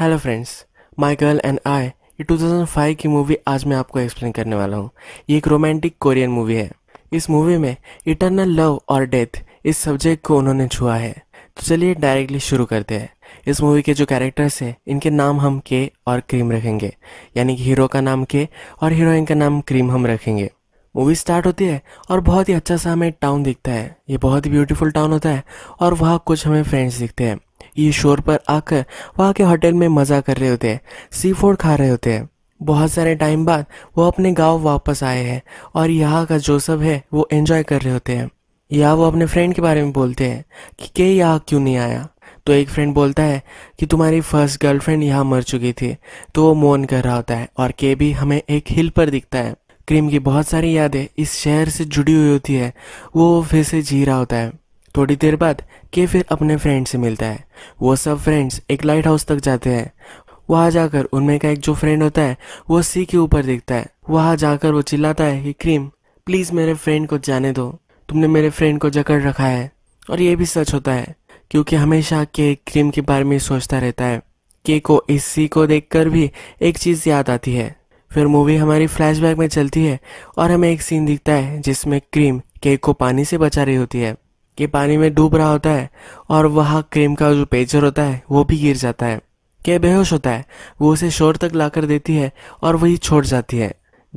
hello friends my girl and I ये 2005 की movie आज मैं आपको एक्सप्लेन करने वाला हूँ ये एक रोमांटिक कोरियन मूवी है इस मूवी में इटरनल लव और डेथ इस सब्जेक्ट को उन्होंने छुआ है तो चलिए डायरेक्टली शुरू करते हैं इस मूवी के जो कैरेक्टर्स हैं इनके नाम हम के और क्रीम रखेंगे यानी कि हीरो का नाम के और हीरोइन का नाम क्रीम हम रखेंगे मूवी स्टार्ट होती है और बहुत ही अच्छा सा हमें टाउन दिखता है ये बहुत ही ब्यूटीफुल टाउन होता है और वहाँ कुछ हमें फ्रेंड्स दिखते हैं ये शोर पर आकर वहाँ के होटल में मज़ा कर रहे होते हैं सी फूड खा रहे होते हैं बहुत सारे टाइम बाद वो अपने गांव वापस आए हैं और यहाँ का जो सब है वो एंजॉय कर रहे होते हैं या वो अपने फ्रेंड के बारे में बोलते हैं कि के यहाँ क्यों नहीं आया तो एक फ्रेंड बोलता है कि तुम्हारी फर्स्ट गर्लफ्रेंड यहाँ मर चुकी थी तो वो मौन कर रहा होता है और के भी हमें एक हिल पर दिखता है क्रीम की बहुत सारी यादें इस शहर से जुड़ी हुई होती है वो फिर से जी रहा होता है थोड़ी देर बाद के फिर अपने फ्रेंड से मिलता है वो सब फ्रेंड्स एक लाइट हाउस तक जाते हैं वहाँ जाकर उनमें का एक जो फ्रेंड होता है वो सी के ऊपर दिखता है वहाँ जाकर वो चिल्लाता है कि क्रीम प्लीज़ मेरे फ्रेंड को जाने दो तुमने मेरे फ्रेंड को जकड़ रखा है और ये भी सच होता है क्योंकि हमेशा के क्रीम के बारे में सोचता रहता है के को इस सी को देख भी एक चीज़ याद आती है फिर मूवी हमारी फ्लैशबैक में चलती है और हमें एक सीन दिखता है जिसमें क्रीम केक को पानी से बचा रही होती है कि पानी में डूब रहा होता है और वहाँ क्रीम का जो पेजर होता है वो भी गिर जाता है के बेहोश होता है वो उसे शोर तक लाकर देती है और वही छोड़ जाती है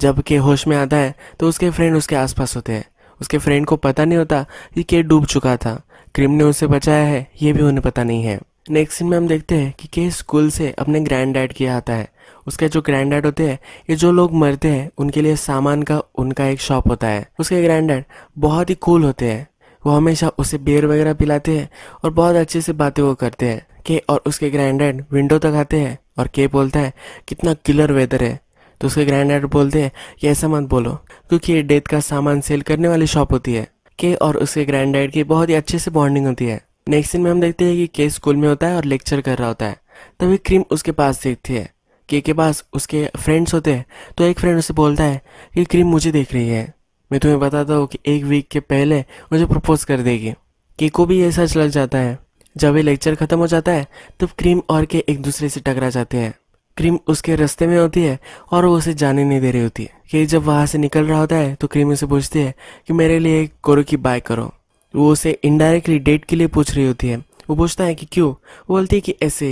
जब के होश में आता है तो उसके फ्रेंड उसके आसपास होते हैं उसके फ्रेंड को पता नहीं होता कि के डूब चुका था क्रिम ने उसे बचाया है ये भी उन्हें पता नहीं है नेक्स्ट सीन में हम देखते हैं कि के स्कूल से अपने ग्रैंड डैड के आता है उसके जो ग्रैंड डैड होते हैं ये जो लोग मरते हैं उनके लिए सामान का उनका एक शॉप होता है उसके ग्रैंड डैड बहुत ही कूल होते हैं वो हमेशा उसे बेर वगैरह पिलाते हैं और बहुत अच्छे से बातें वो करते हैं के और उसके ग्रैंड डैड विंडो तक आते हैं और के बोलता है कितना किलर वेदर है तो उसके ग्रैंड डैड बोलते हैं कि ऐसा मत बोलो क्योंकि ये डेथ का सामान सेल करने वाली शॉप होती है के और उसके ग्रैंड डैड की बहुत ही अच्छे से बॉन्डिंग होती है नेक्स्ट दिन में हम देखते हैं कि के स्कूल में होता है और लेक्चर कर रहा होता है तभी क्रीम उसके पास देखती है के के पास उसके फ्रेंड्स होते हैं तो एक फ्रेंड उसे बोलता है कि क्रीम मुझे देख रही है मैं तुम्हें बताता हूँ कि एक वीक के पहले मुझे प्रपोज कर देगी केको को भी ये सच लग जाता है जब ये लेक्चर ख़त्म हो जाता है तब क्रीम और के एक दूसरे से टकरा जाते हैं क्रीम उसके रास्ते में होती है और वो उसे जाने नहीं दे रही होती है कि जब वहाँ से निकल रहा होता है तो क्रीम उसे पूछती है कि मेरे लिए कोरो की बाय करो वो उसे इनडायरेक्टली डेट के लिए पूछ रही होती है वो पूछता है कि क्यों वो बोलती है कि ऐसे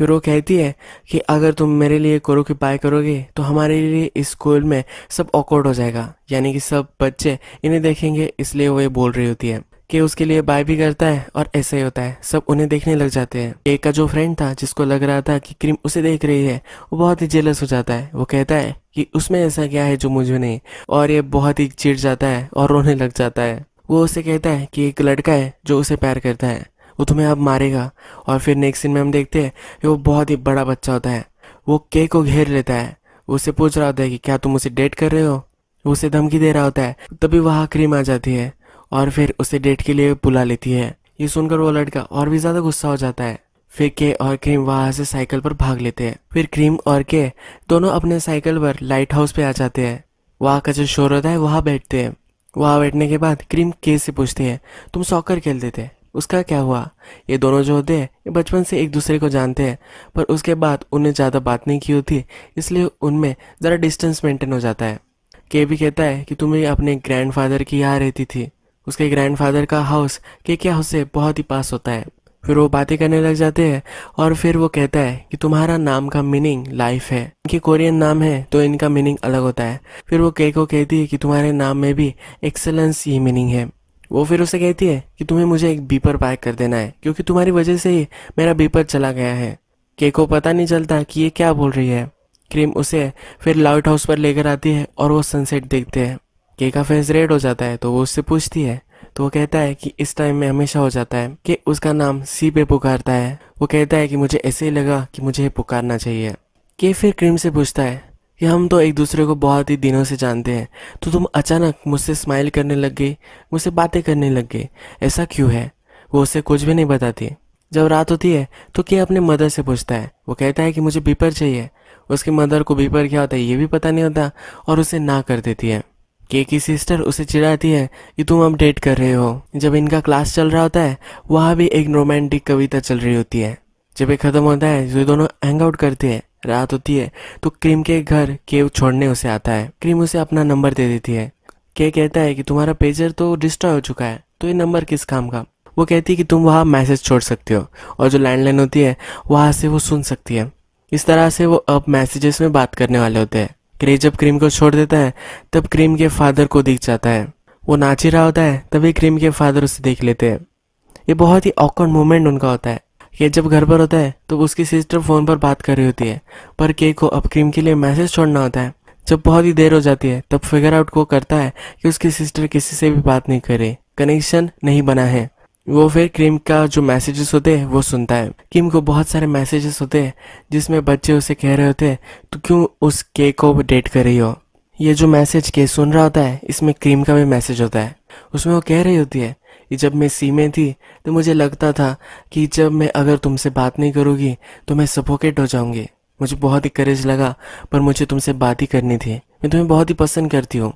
फिर वो कहती है कि अगर तुम मेरे लिए कोरो की बाय करोगे तो हमारे लिए इस स्कूल में सब ऑकवर्ड हो जाएगा यानी कि सब बच्चे इन्हें देखेंगे इसलिए वो ये बोल रही होती है कि उसके लिए बाय भी करता है और ऐसा ही होता है सब उन्हें देखने लग जाते हैं एक का जो फ्रेंड था जिसको लग रहा था कि क्रीम उसे देख रही है वो बहुत ही जेलस हो जाता है वो कहता है कि उसमें ऐसा क्या है जो मुझे नहीं और ये बहुत ही चिढ़ जाता है और रोने लग जाता है वो उसे कहता है कि एक लड़का है जो उसे प्यार करता है वो तुम्हें अब मारेगा और फिर नेक्स्ट सीन में हम देखते हैं कि वो बहुत ही बड़ा बच्चा होता है वो के को घेर लेता है उसे पूछ रहा होता है कि क्या तुम उसे डेट कर रहे हो उसे धमकी दे रहा होता है तभी वहाँ क्रीम आ जाती है और फिर उसे डेट के लिए बुला लेती है ये सुनकर वो लड़का और भी ज़्यादा गुस्सा हो जाता है फिर के और क्रीम वहां से साइकिल पर भाग लेते हैं फिर क्रीम और के दोनों अपने साइकिल पर लाइट हाउस पे आ जाते हैं वहाँ का जो शोर होता है वहाँ बैठते हैं वहाँ बैठने के बाद क्रीम के से पूछते हैं तुम सॉकर खेलते थे उसका क्या हुआ ये दोनों जो होते हैं ये बचपन से एक दूसरे को जानते हैं पर उसके बाद उन्हें ज़्यादा बात नहीं की होती इसलिए उनमें ज़रा डिस्टेंस मेंटेन हो जाता है के भी कहता है कि तुम्हें अपने ग्रैंडफादर की यहाँ रहती थी उसके ग्रैंडफादर का हाउस के के हाउस से बहुत ही पास होता है फिर वो बातें करने लग जाते हैं और फिर वो कहता है कि तुम्हारा नाम का मीनिंग लाइफ है इनके कोरियन नाम है तो इनका मीनिंग अलग होता है फिर वो के को कहती है कि तुम्हारे नाम में भी एक्सेलेंस ही मीनिंग है वो फिर उसे कहती है कि तुम्हें मुझे एक बीपर पैक कर देना है क्योंकि तुम्हारी वजह से ही मेरा बीपर चला गया है के को पता नहीं चलता कि ये क्या बोल रही है क्रीम उसे फिर लाइट हाउस पर लेकर आती है और वो सनसेट देखते हैं के का फेस रेड हो जाता है तो वो उससे पूछती है तो वो कहता है कि इस टाइम में हमेशा हो जाता है कि उसका नाम सी पे पुकारता है वो कहता है कि मुझे ऐसे ही लगा कि मुझे पुकारना चाहिए के फिर क्रीम से पूछता है कि हम तो एक दूसरे को बहुत ही दिनों से जानते हैं तो तुम अचानक मुझसे स्माइल करने लग गई मुझसे बातें करने लग गई ऐसा क्यों है वो उसे कुछ भी नहीं बताती जब रात होती है तो क्या अपने मदर से पूछता है वो कहता है कि मुझे बीपर चाहिए उसकी मदर को बीपर क्या होता है ये भी पता नहीं होता और उसे ना कर देती है के की सिस्टर उसे चिढ़ाती है कि तुम अब डेट कर रहे हो जब इनका क्लास चल रहा होता है वहाँ भी एक रोमांटिक कविता चल रही होती है जब ये खत्म होता है जो तो दोनों हैंग आउट करते हैं रात होती है तो क्रीम के घर केव छोड़ने उसे आता है क्रीम उसे अपना नंबर दे देती है के कहता है कि तुम्हारा पेजर तो डिस्ट्रॉय हो चुका है तो ये नंबर किस काम का वो कहती है कि तुम वहाँ मैसेज छोड़ सकते हो और जो लैंडलाइन होती है वहाँ से वो सुन सकती है इस तरह से वो अब मैसेजेस में बात करने वाले होते हैं क्रे जब क्रीम को छोड़ देता है तब क्रीम के फादर को दिख जाता है वो नाच ही रहा होता है तभी क्रीम के फादर उसे देख लेते हैं ये बहुत ही ऑकवर्ड मोमेंट उनका होता है ये जब घर पर होता है तो उसकी सिस्टर फ़ोन पर बात कर रही होती है पर के को अब क्रीम के लिए मैसेज छोड़ना होता है जब बहुत ही देर हो जाती है तब फिगर आउट को करता है कि उसकी सिस्टर किसी से भी बात नहीं करे कनेक्शन नहीं बना है वो फिर क्रीम का जो मैसेजेस होते हैं वो सुनता है क्रीम को बहुत सारे मैसेजेस होते हैं जिसमें बच्चे उसे कह रहे होते हैं तो क्यों उस के को डेट कर रही हो ये जो मैसेज के सुन रहा होता है इसमें क्रीम का भी मैसेज होता है उसमें वो कह रही होती है कि जब मैं सी में थी तो मुझे लगता था कि जब मैं अगर तुमसे बात नहीं करूँगी तो मैं सफोकेट हो जाऊँगी मुझे बहुत ही करेज लगा पर मुझे तुमसे बात ही करनी थी मैं तुम्हें बहुत ही पसंद करती हूँ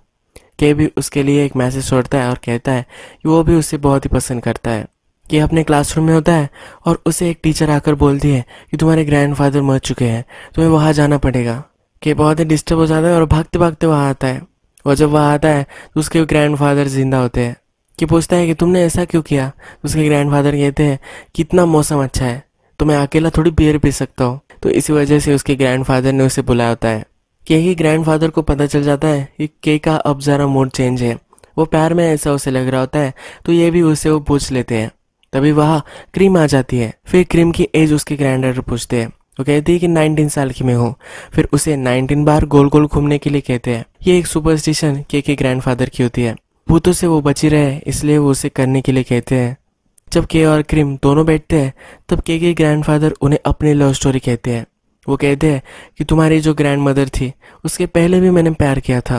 के भी उसके लिए एक मैसेज छोड़ता है और कहता है कि वो भी उसे बहुत ही पसंद करता है कि अपने क्लासरूम में होता है और उसे एक टीचर आकर बोलती है कि तुम्हारे ग्रैंडफादर मर चुके हैं तुम्हें वहाँ जाना पड़ेगा के बहुत ही डिस्टर्ब हो जाता है और भागते भागते वहाँ आता है और जब वहाँ आता है तो उसके ग्रैंडफादर जिंदा होते हैं कि पूछता है कि तुमने ऐसा क्यों किया तो उसके ग्रैंडफादर कहते हैं कितना मौसम अच्छा है तो मैं अकेला थोड़ी बियर पी सकता हूँ तो इसी वजह से उसके ग्रैंडफादर ने उसे बुलाया होता है के ही ग्रैंडफादर को पता चल जाता है कि के का अब ज़रा मूड चेंज है वो पैर में ऐसा उसे लग रहा होता है तो ये भी उसे वो पूछ लेते हैं तभी वहाँ क्रीम आ जाती है फिर क्रीम की एज उसके ग्रैंडर पूछते हैं वो कहती है कि 19 साल की मैं हूँ फिर उसे 19 बार गोल गोल घूमने के लिए कहते हैं ये एक सुपरस्टिशन के के ग्रैंडफादर की होती है भूतों से वो बची रहे इसलिए वो उसे करने के लिए कहते हैं जब के और क्रिम दोनों बैठते हैं तब के के ग्रैंडफादर उन्हें अपनी लव स्टोरी कहते हैं वो कहते हैं कि तुम्हारी जो ग्रैंड मदर थी उसके पहले भी मैंने प्यार किया था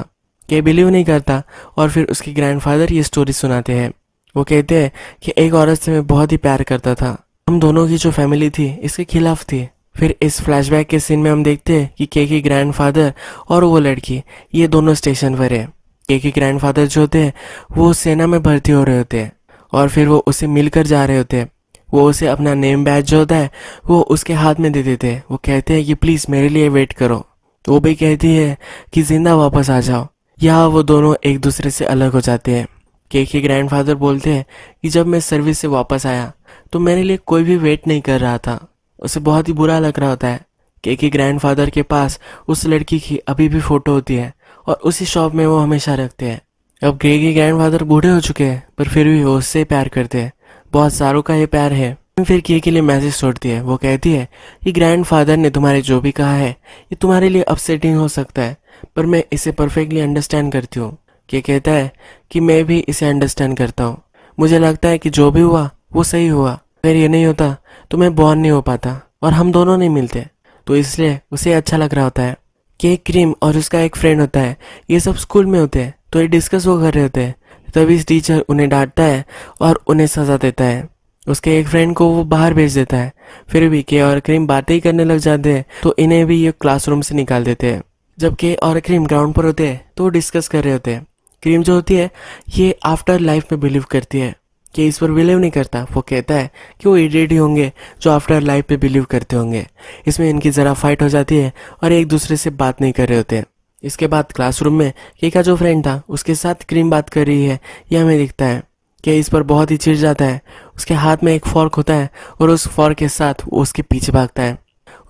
के बिलीव नहीं करता और फिर उसके ग्रैंडफादर ये स्टोरी सुनाते हैं वो कहते हैं कि एक औरत से मैं बहुत ही प्यार करता था हम दोनों की जो फैमिली थी इसके खिलाफ थी फिर इस फ्लैशबैक के सीन में हम देखते हैं कि के के ग्रैंडफादर और वो लड़की ये दोनों स्टेशन पर है के के ग्रैंडफादर जो होते हैं वो सेना में भर्ती हो रहे होते हैं और फिर वो उसे मिलकर जा रहे होते हैं वो उसे अपना नेम बैच जो होता है वो उसके हाथ में दे देते हैं वो कहते हैं कि प्लीज़ मेरे लिए वेट करो तो वो भी कहती है कि ज़िंदा वापस आ जाओ यहाँ वो दोनों एक दूसरे से अलग हो जाते हैं के के ग्रैंड बोलते हैं कि जब मैं सर्विस से वापस आया तो मेरे लिए कोई भी वेट नहीं कर रहा था उसे बहुत ही बुरा लग रहा होता है के के ग्रैंडफादर के पास उस लड़की की अभी भी फ़ोटो होती है और उसी शॉप में वो हमेशा रखते हैं अब ग्रे के ग्रैंडफादर बूढ़े हो चुके हैं पर फिर भी वो उससे प्यार करते हैं बहुत सारों का ये प्यार है फिर किए के लिए मैसेज छोड़ती है वो कहती है कि ग्रैंडफादर ने तुम्हारे जो भी कहा है ये तुम्हारे लिए अपसेटिंग हो सकता है पर मैं इसे परफेक्टली अंडरस्टैंड करती हूँ के कहता है कि मैं भी इसे अंडरस्टैंड करता हूँ मुझे लगता है कि जो भी हुआ वो सही हुआ अगर ये नहीं होता तो मैं बॉर्न नहीं हो पाता और हम दोनों नहीं मिलते तो इसलिए उसे अच्छा लग रहा होता है केक क्रीम और उसका एक फ्रेंड होता है ये सब स्कूल में होते हैं तो ये डिस्कस वो कर रहे होते हैं तभी टीचर उन्हें डांटता है और उन्हें सजा देता है उसके एक फ्रेंड को वो बाहर भेज देता है फिर भी के और क्रीम बातें ही करने लग जाते हैं तो इन्हें भी ये क्लासरूम से निकाल देते हैं जब के और क्रीम ग्राउंड पर होते हैं तो वो डिस्कस कर रहे होते हैं क्रीम जो होती है ये आफ्टर लाइफ में बिलीव करती है कि ईश्वर बिलीव नहीं करता वो कहता है कि वो इडियट ही होंगे जो आफ्टर लाइफ पे बिलीव करते होंगे इसमें इनकी ज़रा फाइट हो जाती है और एक दूसरे से बात नहीं कर रहे होते हैं इसके बाद क्लासरूम में के का जो फ्रेंड था उसके साथ क्रीम बात कर रही है यह हमें दिखता है के इस पर बहुत ही चिड़ जाता है उसके हाथ में एक फॉर्क होता है और उस फॉर्क के साथ वो उसके पीछे भागता है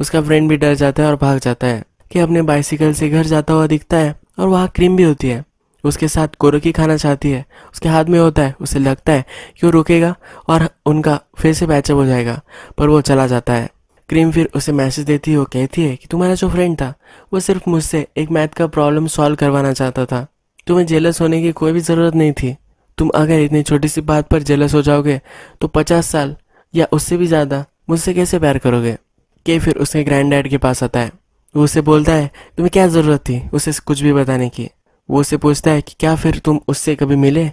उसका फ्रेंड भी डर जाता है और भाग जाता है कि अपने बाइसिकल से घर जाता हुआ दिखता है और वहाँ क्रीम भी होती है उसके साथ कोरोकी खाना चाहती है उसके हाथ में होता है उसे लगता है कि वो रुकेगा और उनका फिर से पैचअप हो जाएगा पर वो चला जाता है क्रीम फिर उसे मैसेज देती है वो कहती है कि तुम्हारा जो फ्रेंड था वो सिर्फ मुझसे एक मैथ का प्रॉब्लम सॉल्व करवाना चाहता था तुम्हें जेलस होने की कोई भी ज़रूरत नहीं थी तुम अगर इतनी छोटी सी बात पर जेलस हो जाओगे तो पचास साल या उससे भी ज़्यादा मुझसे कैसे प्यार करोगे के फिर उसके ग्रैंड डैड के पास आता है वो उसे बोलता है तुम्हें क्या ज़रूरत थी उसे कुछ भी बताने की वो उससे पूछता है कि क्या फिर तुम उससे कभी मिले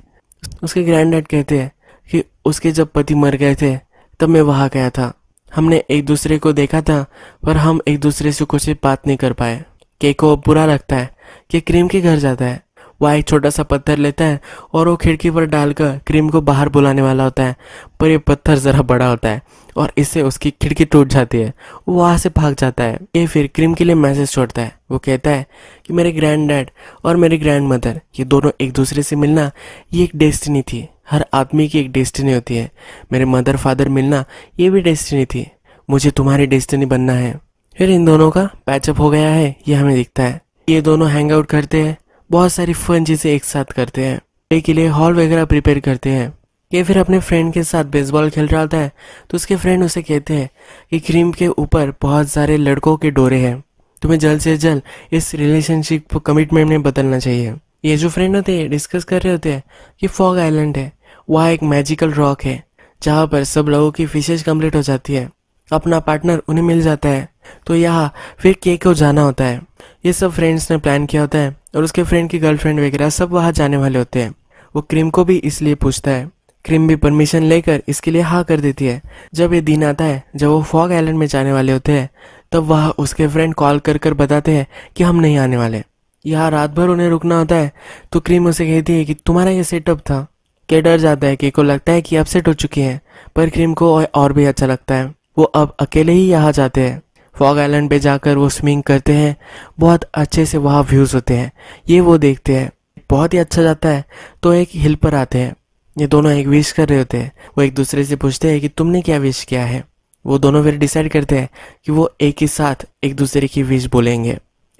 उसके ग्रैंड कहते हैं कि उसके जब पति मर गए थे तब मैं वहाँ गया था हमने एक दूसरे को देखा था पर हम एक दूसरे से कुछ बात नहीं कर पाए केक को बुरा लगता है कि क्रीम के घर जाता है वह एक छोटा सा पत्थर लेता है और वो खिड़की पर डालकर क्रीम को बाहर बुलाने वाला होता है पर यह पत्थर ज़रा बड़ा होता है और इससे उसकी खिड़की टूट जाती है वो वहां से भाग जाता है ये फिर क्रीम के लिए मैसेज छोड़ता है वो कहता है कि मेरे ग्रैंड डैड और मेरी ग्रैंड मदर ये दोनों एक दूसरे से मिलना ये एक डेस्टिनी थी हर आदमी की एक डेस्टिनी होती है मेरे मदर फादर मिलना ये भी डेस्टिनी थी मुझे तुम्हारी डेस्टिनी बनना है फिर इन दोनों का पैचअप हो गया है ये हमें दिखता है ये दोनों हैंग आउट करते हैं बहुत सारी फन चीज़ें एक साथ करते हैं के लिए हॉल वगैरह प्रिपेयर करते हैं या फिर अपने फ्रेंड के साथ बेसबॉल खेल रहा होता है तो उसके फ्रेंड उसे कहते हैं कि क्रीम के ऊपर बहुत सारे लड़कों के डोरे हैं तुम्हें जल्द से जल्द इस रिलेशनशिप को कमिटमेंट में बदलना चाहिए ये जो फ्रेंड होते हैं डिस्कस कर रहे होते हैं कि फॉग आइलैंड है वहाँ एक मैजिकल रॉक है जहाँ पर सब लोगों की फिशेज कम्प्लीट हो जाती है अपना पार्टनर उन्हें मिल जाता है तो यहाँ फिर के को जाना होता है ये सब फ्रेंड्स ने प्लान किया होता है और उसके फ्रेंड की गर्लफ्रेंड वगैरह सब वहाँ जाने वाले होते हैं वो क्रीम को भी इसलिए पूछता है क्रीम भी परमिशन लेकर इसके लिए हाँ कर देती है जब ये दिन आता है जब वो फॉग आइलैंड में जाने वाले होते हैं तब वह उसके फ्रेंड कॉल कर कर बताते हैं कि हम नहीं आने वाले यहाँ रात भर उन्हें रुकना होता है तो क्रीम उसे कहती है कि तुम्हारा ये सेटअप था के डर जाता है केको लगता है कि अपसेट हो चुकी है पर क्रीम को और भी अच्छा लगता है वो अब अकेले ही यहाँ जाते हैं फॉग आइलैंड पे जाकर वो स्विमिंग करते हैं बहुत अच्छे से वहाँ व्यूज़ होते हैं ये वो देखते हैं बहुत ही अच्छा जाता है तो एक हिल पर आते हैं ये दोनों एक विश कर रहे होते हैं वो एक दूसरे से पूछते हैं कि तुमने क्या विश किया है वो दोनों फिर डिसाइड करते हैं कि वो एक ही साथ एक दूसरे की विश बोलेंगे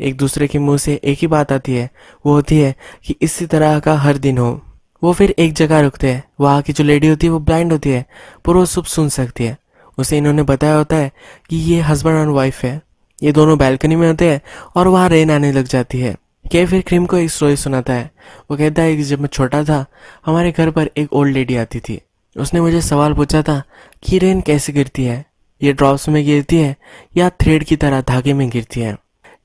एक दूसरे के मुंह से एक ही बात आती है वो होती है कि इसी तरह का हर दिन हो वो फिर एक जगह रुकते हैं वहाँ की जो लेडी होती है वो ब्लाइंड होती है पर वो सब सुन सकती है उसे इन्होंने बताया होता है कि ये हस्बैंड और वाइफ है ये दोनों बैल्कनी में होते हैं और वहाँ रेन आने लग जाती है के फिर क्रीम को एक स्टोरी सुनाता है वो कहता है कि जब मैं छोटा था हमारे घर पर एक ओल्ड लेडी आती थी उसने मुझे सवाल पूछा था कि रेन कैसे गिरती है ये ड्रॉप्स में गिरती है या थ्रेड की तरह धागे में गिरती है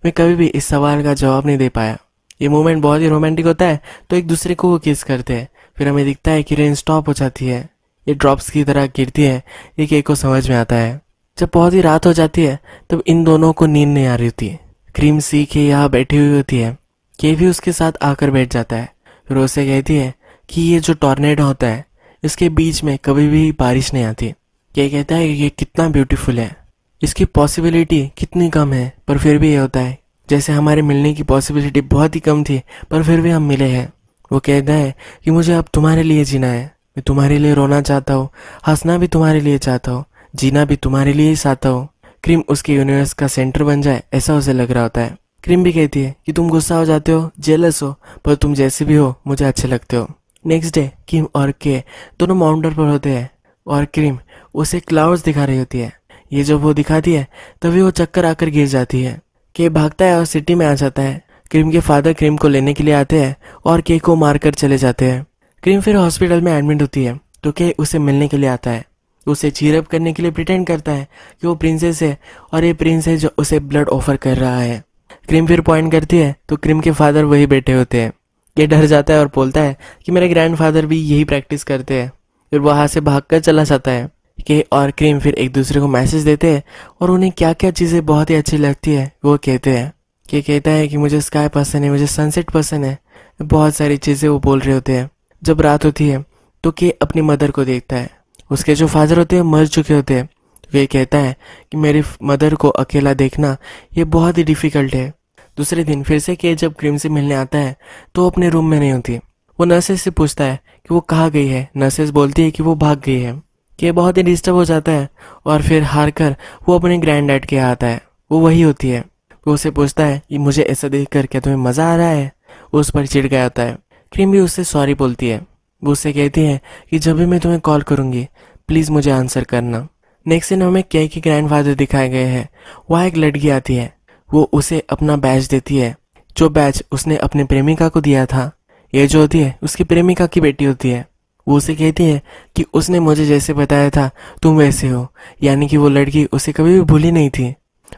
मैं कभी भी इस सवाल का जवाब नहीं दे पाया ये मोमेंट बहुत ही रोमांटिक होता है तो एक दूसरे को वो किस करते हैं फिर हमें दिखता है कि रेन स्टॉप हो जाती है ये ड्रॉप्स की तरह गिरती है ये एक को समझ में आता है जब बहुत ही रात हो जाती है तब इन दोनों को नींद नहीं आ रही होती क्रीम सी के यहाँ बैठी हुई होती है के भी उसके साथ आकर बैठ जाता है फिर उसे कहती है कि ये जो टॉर्नेडो होता है इसके बीच में कभी भी बारिश नहीं आती के कहता है कि ये कितना ब्यूटीफुल है इसकी पॉसिबिलिटी कितनी कम है पर फिर भी ये होता है जैसे हमारे मिलने की पॉसिबिलिटी बहुत ही कम थी पर फिर भी हम मिले हैं वो कहता है कि मुझे अब तुम्हारे लिए जीना है मैं तुम्हारे लिए रोना चाहता हूँ हंसना भी तुम्हारे लिए चाहता हूँ जीना भी तुम्हारे लिए ही चाहता हूँ क्रीम उसके यूनिवर्स का सेंटर बन जाए ऐसा उसे लग रहा होता है क्रीम भी कहती है कि तुम गुस्सा हो जाते हो जेलस हो पर तुम जैसे भी हो मुझे अच्छे लगते हो नेक्स्ट डे किम और के दोनों माउंटर पर होते हैं और क्रीम उसे क्लाउड्स दिखा रही होती है ये जब वो दिखाती है तभी वो चक्कर आकर गिर जाती है के भागता है और सिटी में आ जाता है क्रीम के फादर क्रीम को लेने के लिए आते हैं और के को मारकर चले जाते हैं क्रीम फिर हॉस्पिटल में एडमिट होती है तो के उसे मिलने के लिए आता है उसे चीरअप करने के लिए प्रिटेंड करता है कि वो प्रिंसेस है और ये प्रिंस है जो उसे ब्लड ऑफर कर रहा है क्रीम फिर पॉइंट करती है तो क्रीम के फादर वही बैठे होते हैं ये डर जाता है और बोलता है कि मेरे ग्रैंडफादर भी यही प्रैक्टिस करते हैं फिर वहाँ से भाग कर चला जाता है के और क्रीम फिर एक दूसरे को मैसेज देते हैं और उन्हें क्या क्या चीज़ें बहुत ही अच्छी लगती है वो कहते हैं कि कहता है कि मुझे स्काई पसंद है मुझे सनसेट पसंद है बहुत सारी चीज़ें वो बोल रहे होते हैं जब रात होती है तो के अपनी मदर को देखता है उसके जो फादर होते हैं मर चुके होते हैं वे कहता है कि मेरी मदर को अकेला देखना ये बहुत ही डिफ़िकल्ट है दूसरे दिन फिर से के जब क्रीम से मिलने आता है तो वो अपने रूम में नहीं होती वो नर्सेस से पूछता है कि वो कहाँ गई है नर्सेस बोलती है कि वो भाग गई है के बहुत ही डिस्टर्ब हो जाता है और फिर हार कर वो अपने ग्रैंड डैड के यहाँ आता है वो वही होती है वो उसे पूछता है कि मुझे ऐसा देख कर क्या तुम्हें मज़ा आ रहा है उस पर चिड़ गया होता है क्रीम भी उससे सॉरी बोलती है वो उससे कहती है कि जब भी मैं तुम्हें कॉल करूँगी प्लीज़ मुझे आंसर करना नेक्स्ट सीन हमें के के ग्रैंडफादर दिखाए गए हैं वहाँ एक लड़की आती है वो उसे अपना बैच देती है जो बैच उसने अपने प्रेमिका को दिया था ये जो होती है उसकी प्रेमिका की बेटी होती है वो उसे कहती है कि उसने मुझे जैसे बताया था तुम वैसे हो यानी कि वो लड़की उसे कभी भी भूली नहीं थी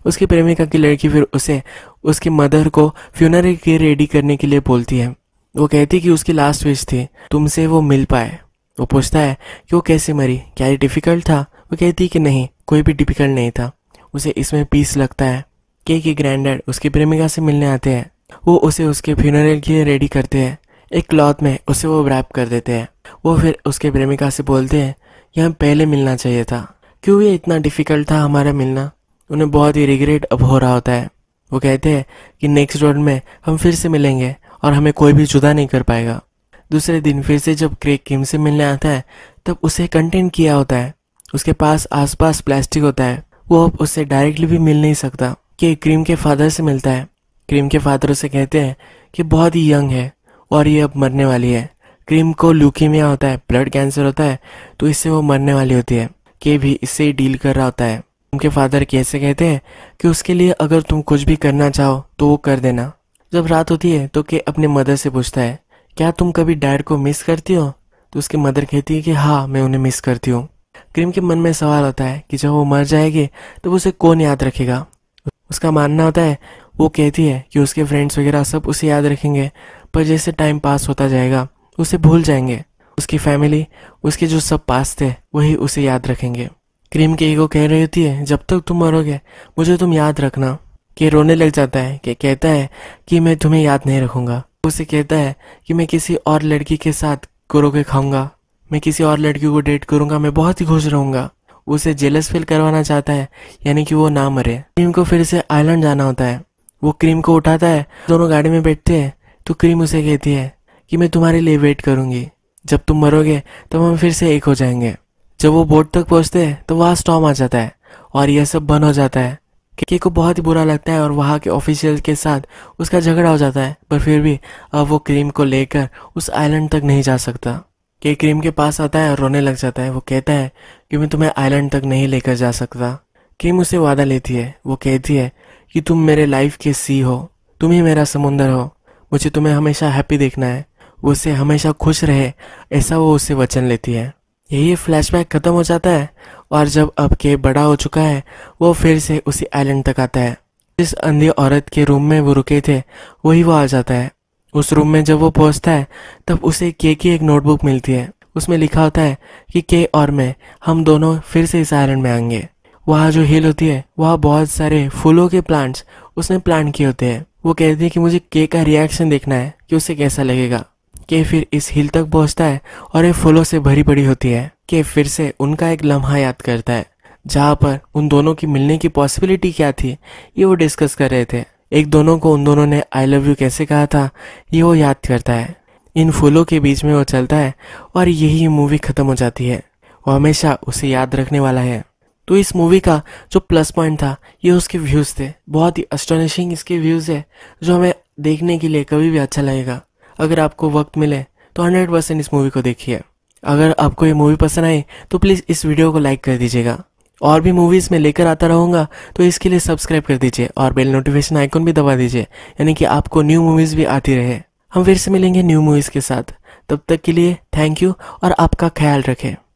उसकी प्रेमिका की लड़की फिर उसे उसकी मदर को फ्यूनर के रेडी करने के लिए बोलती है वो कहती कि उसकी लास्ट विश थी तुमसे वो मिल पाए वो पूछता है कि वो कैसे मरी क्या ये डिफिकल्ट था वो कहती है कि नहीं कोई भी डिफिकल्ट नहीं था उसे इसमें पीस लगता है के के ग्रैंड उसके प्रेमिका से मिलने आते हैं वो उसे उसके फ्यूनरल के लिए रेडी करते हैं एक क्लॉथ में उसे वो रैप कर देते हैं वो फिर उसके प्रेमिका से बोलते हैं कि हम पहले मिलना चाहिए था क्यों ये इतना डिफ़िकल्ट था हमारा मिलना उन्हें बहुत ही रिग्रेट अब हो रहा होता है वो कहते हैं कि नेक्स्ट रोड में हम फिर से मिलेंगे और हमें कोई भी जुदा नहीं कर पाएगा दूसरे दिन फिर से जब क्रेक किम से मिलने आता है तब उसे कंटेंट किया होता है उसके पास आसपास प्लास्टिक होता है वो अब उससे डायरेक्टली भी मिल नहीं सकता कि क्रीम के फादर से मिलता है क्रीम के फादर उसे कहते हैं कि बहुत ही यंग है और ये अब मरने वाली है क्रीम को लुकीमिया होता है ब्लड कैंसर होता है तो इससे वो मरने वाली होती है के भी इससे ही डील कर रहा होता है उनके फादर कैसे कहते हैं कि उसके लिए अगर तुम कुछ भी करना चाहो तो वो कर देना जब रात होती है तो के अपने मदर से पूछता है क्या तुम कभी डैड को मिस करती हो तो उसकी मदर कहती है कि हाँ मैं उन्हें मिस करती हूँ क्रीम के मन में सवाल होता है कि जब वो मर जाएगी तो उसे कौन याद रखेगा उसका मानना होता है वो कहती है कि उसके फ्रेंड्स वगैरह सब उसे याद रखेंगे पर जैसे टाइम पास होता जाएगा उसे भूल जाएंगे उसकी फैमिली उसके जो सब पास थे वही उसे याद रखेंगे क्रीम के ईगो कह रही होती है जब तक तुम मरोगे मुझे तुम याद रखना के रोने लग जाता है कि कहता है कि मैं तुम्हें याद नहीं रखूंगा उसे कहता है कि मैं किसी और लड़की के साथ गोरोगे खाऊंगा मैं किसी और लड़की को डेट करूंगा मैं बहुत ही खुश रहूंगा उसे जेलस फील करवाना चाहता है यानी कि वो ना मरे क्रीम को फिर से आइलैंड जाना होता है वो क्रीम को उठाता है दोनों गाड़ी में बैठते हैं तो क्रीम उसे कहती है कि मैं तुम्हारे लिए वेट करूंगी जब तुम मरोगे तो हम फिर से एक हो जाएंगे जब वो बोट तक पहुँचते हैं तो वहाँ स्टॉम आ जाता है और यह सब बंद हो जाता है के को बहुत ही बुरा लगता है और वहाँ के ऑफिशियल के साथ उसका झगड़ा हो जाता है पर फिर भी अब वो क्रीम को लेकर उस आइलैंड तक नहीं जा सकता के क्रीम के पास आता है और रोने लग जाता है वो कहता है कि मैं तुम्हें आइलैंड तक नहीं लेकर जा सकता क्रीम उसे वादा लेती है वो कहती है कि तुम मेरे लाइफ के सी हो तुम ही मेरा समुंदर हो मुझे तुम्हें हमेशा हैप्पी देखना है वो उसे हमेशा खुश रहे ऐसा वो उसे वचन लेती है यही फ्लैशबैक ख़त्म हो जाता है और जब अब के बड़ा हो चुका है वो फिर से उसी आइलैंड तक आता है जिस अंधी औरत के रूम में वो रुके थे वही वो आ जाता है उस रूम में जब वो पहुंचता है तब उसे के की एक नोटबुक मिलती है उसमें लिखा होता है कि के और मैं हम दोनों फिर से इस आयरन में आएंगे वहाँ जो हिल होती है वहाँ बहुत सारे फूलों के प्लांट्स उसने प्लांट किए होते हैं वो कहती है कि मुझे के का रिएक्शन देखना है कि उसे कैसा लगेगा के फिर इस हिल तक पहुँचता है और ये फूलों से भरी पड़ी होती है के फिर से उनका एक लम्हा याद करता है जहाँ पर उन दोनों की मिलने की पॉसिबिलिटी क्या थी ये वो डिस्कस कर रहे थे एक दोनों को उन दोनों ने आई लव यू कैसे कहा था ये वो याद करता है इन फूलों के बीच में वो चलता है और यही मूवी ख़त्म हो जाती है वो हमेशा उसे याद रखने वाला है तो इस मूवी का जो प्लस पॉइंट था ये उसके व्यूज़ थे बहुत ही अस्टोनिशिंग इसके व्यूज़ है जो हमें देखने के लिए कभी भी अच्छा लगेगा अगर आपको वक्त मिले तो हंड्रेड परसेंट इस मूवी को देखिए अगर आपको ये मूवी पसंद आई तो प्लीज़ इस वीडियो को लाइक कर दीजिएगा और भी मूवीज़ में लेकर आता रहूंगा तो इसके लिए सब्सक्राइब कर दीजिए और बेल नोटिफिकेशन आइकन भी दबा दीजिए यानी कि आपको न्यू मूवीज़ भी आती रहे हम फिर से मिलेंगे न्यू मूवीज़ के साथ तब तक के लिए थैंक यू और आपका ख्याल रखें